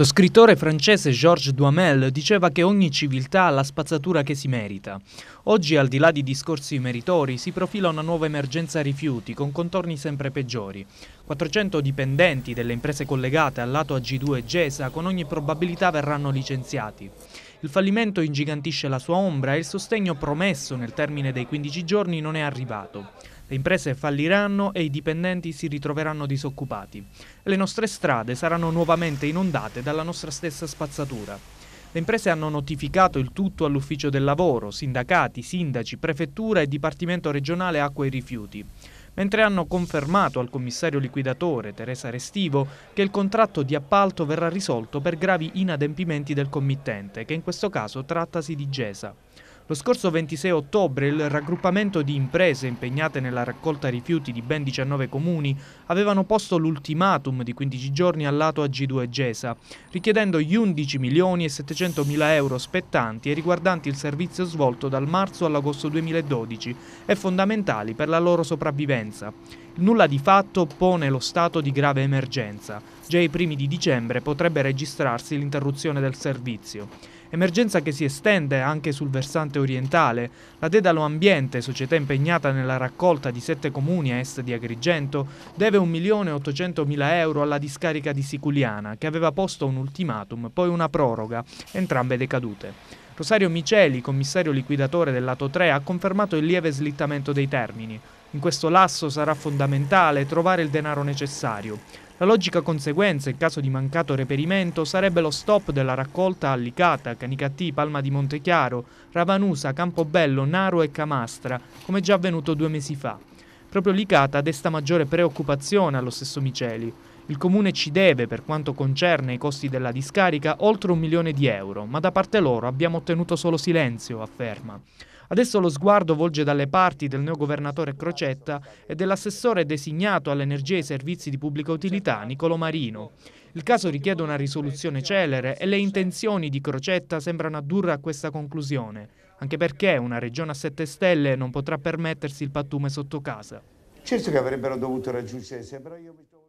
Lo scrittore francese Georges Duhamel diceva che ogni civiltà ha la spazzatura che si merita. Oggi, al di là di discorsi meritori, si profila una nuova emergenza rifiuti con contorni sempre peggiori. 400 dipendenti delle imprese collegate al lato AG2 e GESA con ogni probabilità verranno licenziati. Il fallimento ingigantisce la sua ombra e il sostegno promesso nel termine dei 15 giorni non è arrivato. Le imprese falliranno e i dipendenti si ritroveranno disoccupati. Le nostre strade saranno nuovamente inondate dalla nostra stessa spazzatura. Le imprese hanno notificato il tutto all'ufficio del lavoro, sindacati, sindaci, prefettura e Dipartimento regionale acqua e rifiuti mentre hanno confermato al commissario liquidatore Teresa Restivo che il contratto di appalto verrà risolto per gravi inadempimenti del committente, che in questo caso trattasi di Gesa. Lo scorso 26 ottobre il raggruppamento di imprese impegnate nella raccolta rifiuti di ben 19 comuni avevano posto l'ultimatum di 15 giorni al all'ato AG2 Gesa, richiedendo gli 11 milioni e 700 mila euro spettanti e riguardanti il servizio svolto dal marzo all'agosto 2012 e fondamentali per la loro sopravvivenza. nulla di fatto pone lo stato di grave emergenza. Già ai primi di dicembre potrebbe registrarsi l'interruzione del servizio emergenza che si estende anche sul versante orientale. La Dedalo Ambiente, società impegnata nella raccolta di sette comuni a est di Agrigento, deve 1.800.000 euro alla discarica di Siculiana, che aveva posto un ultimatum, poi una proroga, entrambe decadute. Rosario Miceli, commissario liquidatore del lato 3, ha confermato il lieve slittamento dei termini. In questo lasso sarà fondamentale trovare il denaro necessario. La logica conseguenza in caso di mancato reperimento sarebbe lo stop della raccolta a Licata, Canicattì, Palma di Montechiaro, Ravanusa, Campobello, Naro e Camastra, come già avvenuto due mesi fa. Proprio Licata desta maggiore preoccupazione allo stesso Miceli. Il comune ci deve, per quanto concerne i costi della discarica, oltre un milione di euro, ma da parte loro abbiamo ottenuto solo silenzio, afferma. Adesso lo sguardo volge dalle parti del neo governatore Crocetta e dell'assessore designato all'energia e ai servizi di pubblica utilità Nicolo Marino. Il caso richiede una risoluzione celere e le intenzioni di Crocetta sembrano addurre a questa conclusione, anche perché una regione a sette stelle non potrà permettersi il pattume sotto casa. Certo che avrebbero dovuto raggiungere, sembra io mi trovo...